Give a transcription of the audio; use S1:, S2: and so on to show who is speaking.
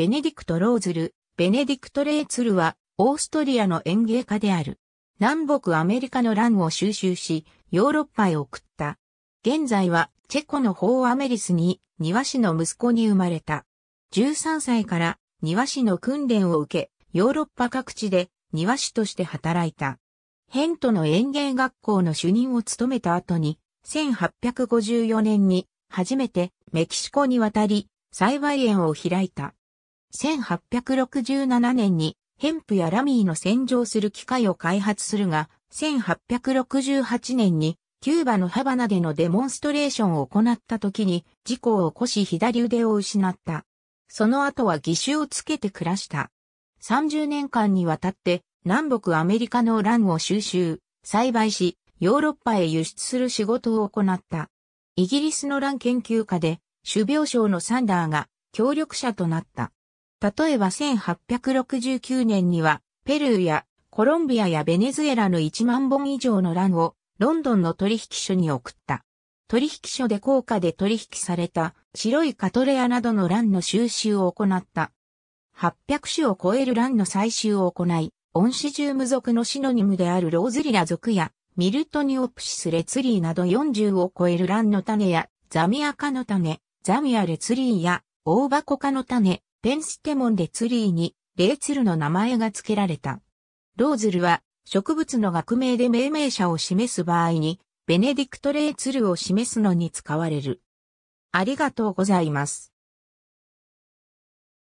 S1: ベネディクト・ローズル、ベネディクト・レーツルは、オーストリアの園芸家である。南北アメリカの乱を収集し、ヨーロッパへ送った。現在は、チェコのホーアメリスに、庭師の息子に生まれた。13歳から、庭師の訓練を受け、ヨーロッパ各地で、庭師として働いた。ヘントの園芸学校の主任を務めた後に、1854年に、初めてメキシコに渡り、栽培園を開いた。1867年にヘンプやラミーの洗浄する機械を開発するが、1868年にキューバのハバナでのデモンストレーションを行った時に事故を起こし左腕を失った。その後は義手をつけて暮らした。30年間にわたって南北アメリカのランを収集、栽培し、ヨーロッパへ輸出する仕事を行った。イギリスのラン研究家で、種苗症のサンダーが協力者となった。例えば1869年には、ペルーやコロンビアやベネズエラの1万本以上の卵をロンドンの取引所に送った。取引所で高価で取引された白いカトレアなどの卵の収集を行った。800種を超える卵の採集を行い、オンシジューム属のシノニムであるローズリラ属やミルトニオプシスレツリーなど40を超える卵の種やザミアカの種、ザミアレツリーやオオバコ科の種、ペンステモンでツリーに、レーツルの名前が付けられた。ローズルは、植物の学名で命名者を示す場合に、ベネディクトレーツルを示すのに使われる。ありがとうございます。